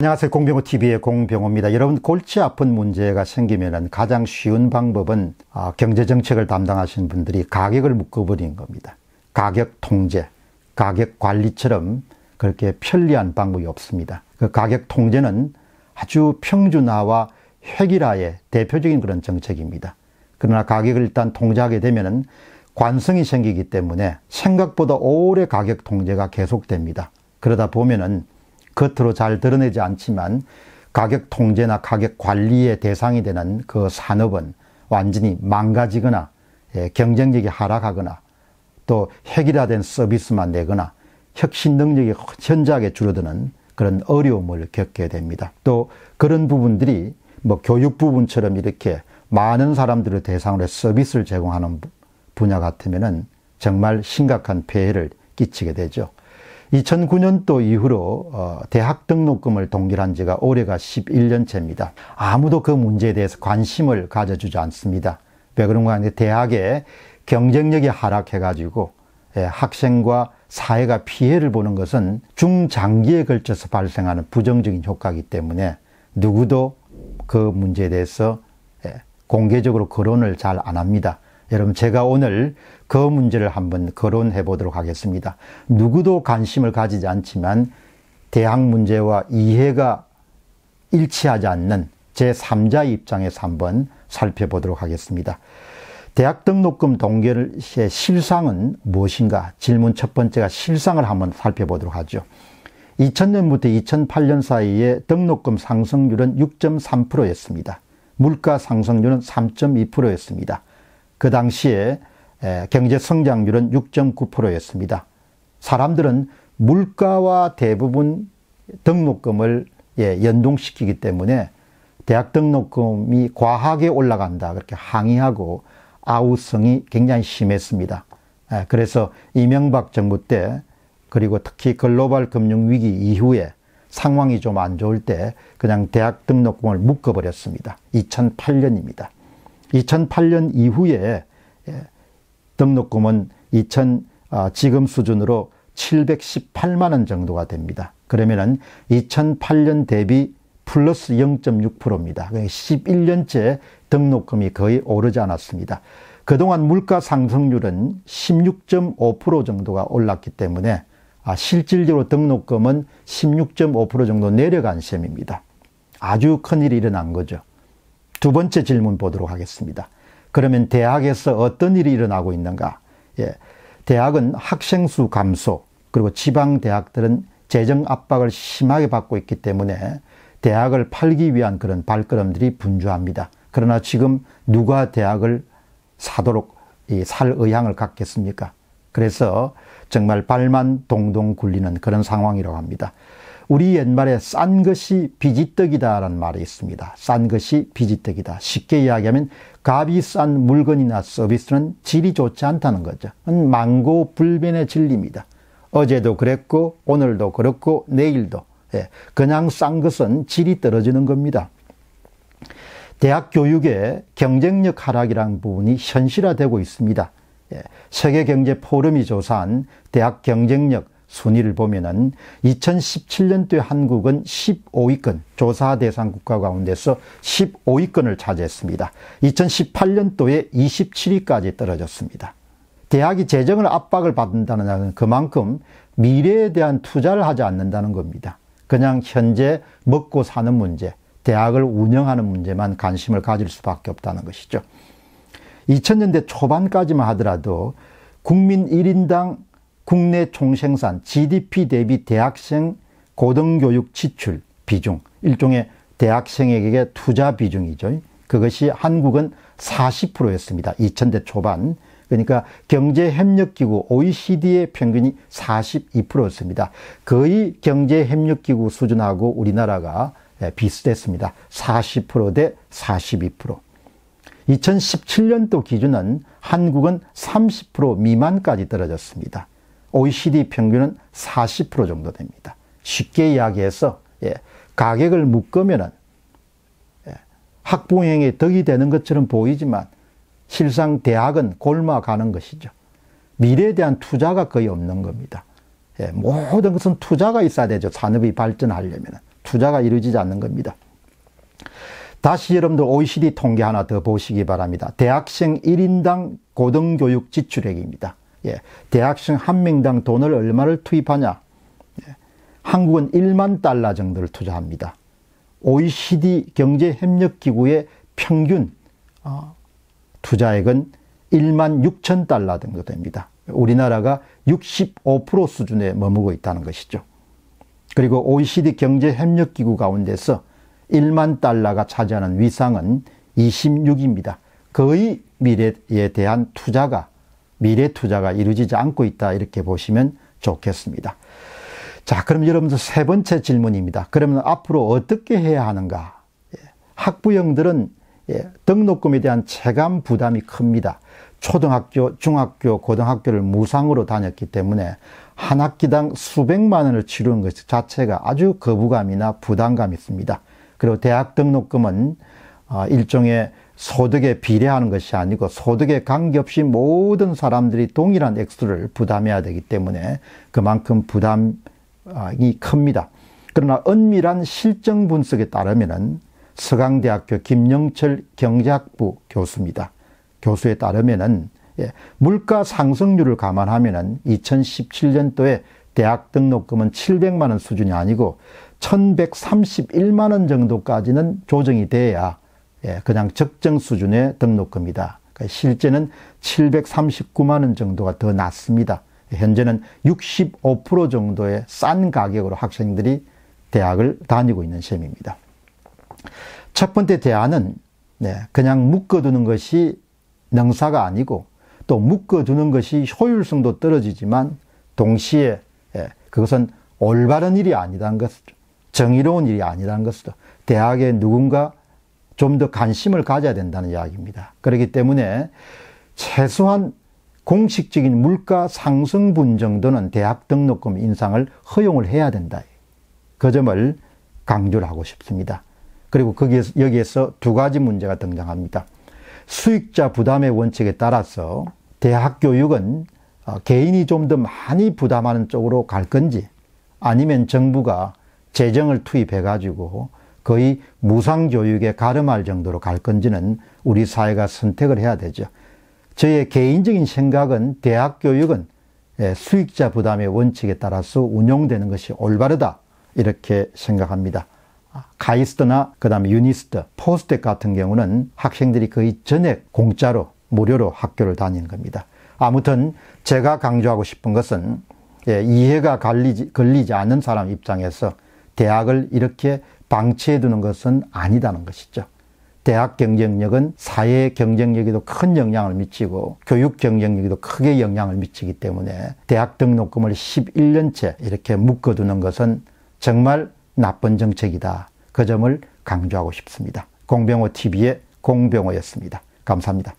안녕하세요. 공병호 TV의 공병호입니다. 여러분 골치 아픈 문제가 생기면 가장 쉬운 방법은 아, 경제 정책을 담당하시는 분들이 가격을 묶어버린 겁니다. 가격 통제, 가격 관리처럼 그렇게 편리한 방법이 없습니다. 그 가격 통제는 아주 평준화와 획일화의 대표적인 그런 정책입니다. 그러나 가격을 일단 통제하게 되면 관성이 생기기 때문에 생각보다 오래 가격 통제가 계속됩니다. 그러다 보면은 겉으로 잘 드러내지 않지만 가격 통제나 가격 관리의 대상이 되는 그 산업은 완전히 망가지거나 예, 경쟁력이 하락하거나 또 획일화된 서비스만 내거나 혁신 능력이 현저하게 줄어드는 그런 어려움을 겪게 됩니다. 또 그런 부분들이 뭐 교육 부분처럼 이렇게 많은 사람들을 대상으로 서비스를 제공하는 분야 같으면은 정말 심각한 폐해를 끼치게 되죠. 2009년도 이후로 어, 대학 등록금을 동결한 지가 올해가 11년째입니다. 아무도 그 문제에 대해서 관심을 가져주지 않습니다. 왜 그런가 하는 대학의 경쟁력이 하락해가지고 예, 학생과 사회가 피해를 보는 것은 중장기에 걸쳐서 발생하는 부정적인 효과이기 때문에 누구도 그 문제에 대해서 예, 공개적으로 거론을 잘 안 합니다. 여러분 제가 오늘 그 문제를 한번 거론해 보도록 하겠습니다. 누구도 관심을 가지지 않지만 대학 문제와 이해가 일치하지 않는 제3자 입장에서 한번 살펴보도록 하겠습니다. 대학 등록금 동결의 실상은 무엇인가? 질문 첫 번째가 실상을 한번 살펴보도록 하죠. 2000년부터 2008년 사이에 등록금 상승률은 6.3%였습니다. 물가 상승률은 3.2%였습니다. 그 당시에 경제 성장률은 6.9%였습니다. 사람들은 물가와 대부분 등록금을 예, 연동시키기 때문에 대학 등록금이 과하게 올라간다 그렇게 항의하고 아우성이 굉장히 심했습니다. 그래서 이명박 정부 때 그리고 특히 글로벌 금융위기 이후에 상황이 좀 안 좋을 때 그냥 대학 등록금을 묶어버렸습니다. 2008년입니다. 2008년 이후에 예, 등록금은 2000 아, 지금 수준으로 718만 원 정도가 됩니다. 그러면은 2008년 대비 플러스 0.6%입니다. 11년째 등록금이 거의 오르지 않았습니다. 그동안 물가 상승률은 16.5% 정도가 올랐기 때문에 아, 실질적으로 등록금은 16.5% 정도 내려간 셈입니다. 아주 큰일이 일어난 거죠. 두 번째 질문 보도록 하겠습니다. 그러면 대학에서 어떤 일이 일어나고 있는가? 예. 대학은 학생 수 감소, 그리고 지방 대학들은 재정 압박을 심하게 받고 있기 때문에 대학을 팔기 위한 그런 발걸음들이 분주합니다. 그러나 지금 누가 대학을 사도록 살 의향을 갖겠습니까? 그래서 정말 발만 동동 굴리는 그런 상황이라고 합니다. 우리 옛말에 싼 것이 비지떡이다라는 말이 있습니다. 싼 것이 비지떡이다. 쉽게 이야기하면 값이 싼 물건이나 서비스는 질이 좋지 않다는 거죠. 망고 불변의 진리입니다. 어제도 그랬고 오늘도 그렇고 내일도 예, 그냥 싼 것은 질이 떨어지는 겁니다. 대학 교육의 경쟁력 하락이란 부분이 현실화되고 있습니다. 예, 세계경제포럼이 조사한 대학 경쟁력 순위를 보면은 2017년도에 한국은 15위권, 조사 대상 국가 가운데서 15위권을 차지했습니다. 2018년도에 27위까지 떨어졌습니다. 대학이 재정을 압박을 받는다는 그만큼 미래에 대한 투자를 하지 않는다는 겁니다. 그냥 현재 먹고 사는 문제, 대학을 운영하는 문제만 관심을 가질 수밖에 없다는 것이죠. 2000년대 초반까지만 하더라도 국민 1인당 국내 총생산 GDP 대비 대학생 고등교육 지출 비중, 일종의 대학생에게 투자 비중이죠. 그것이 한국은 40%였습니다. 2000대 초반. 그러니까 경제협력기구 OECD의 평균이 42%였습니다. 거의 경제협력기구 수준하고 우리나라가 예, 비슷했습니다. 40%대 42%. 2017년도 기준은 한국은 30% 미만까지 떨어졌습니다. OECD 평균은 40% 정도 됩니다. 쉽게 이야기해서 예, 가격을 묶으면은 예, 학부형의 덕이 되는 것처럼 보이지만 실상 대학은 골마가는 것이죠. 미래에 대한 투자가 거의 없는 겁니다. 예, 모든 것은 투자가 있어야 되죠. 산업이 발전하려면 투자가 이루어지지 않는 겁니다. 다시 여러분들 OECD 통계 하나 더 보시기 바랍니다. 대학생 1인당 고등교육 지출액입니다. 예. 대학생 한 명당 돈을 얼마를 투입하냐? 예. 한국은 1만 달러 정도를 투자합니다. OECD 경제협력기구의 평균 어, 투자액은 1만 6천 달러 정도 됩니다. 우리나라가 65% 수준에 머무고 있다는 것이죠. 그리고 OECD 경제협력기구 가운데서 1만 달러가 차지하는 위상은 26입니다. 거의 미래에 대한 투자가 미래 투자가 이루어지지 않고 있다 이렇게 보시면 좋겠습니다. 자, 그럼 여러분들 세 번째 질문입니다. 그러면 앞으로 어떻게 해야 하는가? 예. 학부형들은 예, 등록금에 대한 체감 부담이 큽니다. 초등학교, 중학교, 고등학교를 무상으로 다녔기 때문에 한 학기당 수백만 원을 치르는 것 자체가 아주 거부감이나 부담감이 있습니다. 그리고 대학 등록금은 어, 일종의 소득에 비례하는 것이 아니고 소득에 관계없이 모든 사람들이 동일한 액수를 부담해야 되기 때문에 그만큼 부담이 큽니다. 그러나 은밀한 실정 분석에 따르면은 서강대학교 김영철 경제학부 교수입니다. 교수에 따르면은 예, 물가 상승률을 감안하면 2017년도에 대학 등록금은 700만 원 수준이 아니고 1131만 원 정도까지는 조정이 돼야 예, 그냥 적정 수준의 등록금이다. 그러니까 실제는 739만 원 정도가 더 낮습니다. 현재는 65% 정도의 싼 가격으로 학생들이 대학을 다니고 있는 셈입니다. 첫 번째 대안은 네, 그냥 묶어두는 것이 능사가 아니고 또 묶어두는 것이 효율성도 떨어지지만 동시에 예, 그것은 올바른 일이 아니라는 것이 정의로운 일이 아니라는 것이 대학에 누군가 좀더 관심을 가져야 된다는 이야기입니다. 그렇기 때문에 최소한 공식적인 물가 상승분 정도는 대학 등록금 인상을 허용을 해야 된다. 그 점을 강조를 하고 싶습니다. 그리고 거기에서, 여기에서 두 가지 문제가 등장합니다. 수익자 부담의 원칙에 따라서 대학 교육은 어, 개인이 좀 더 많이 부담하는 쪽으로 갈 건지 아니면 정부가 재정을 투입해가지고 거의 무상교육에 가름할 정도로 갈 건지는 우리 사회가 선택을 해야 되죠. 저의 개인적인 생각은 대학 교육은 예, 수익자 부담의 원칙에 따라서 운용되는 것이 올바르다. 이렇게 생각합니다. 아, 카이스트나 그다음에 유니스트, 포스텍 같은 경우는 학생들이 거의 전액 공짜로 무료로 학교를 다니는 겁니다. 아무튼 제가 강조하고 싶은 것은 예, 이해가 걸리지, 걸리지 않는 사람 입장에서 대학을 이렇게 방치해두는 것은 아니다는 것이죠. 대학 경쟁력은 사회 경쟁력에도 큰 영향을 미치고 교육 경쟁력에도 크게 영향을 미치기 때문에 대학 등록금을 11년째 이렇게 묶어두는 것은 정말 나쁜 정책이다. 그 점을 강조하고 싶습니다. 공병호 TV의 공병호였습니다. 감사합니다.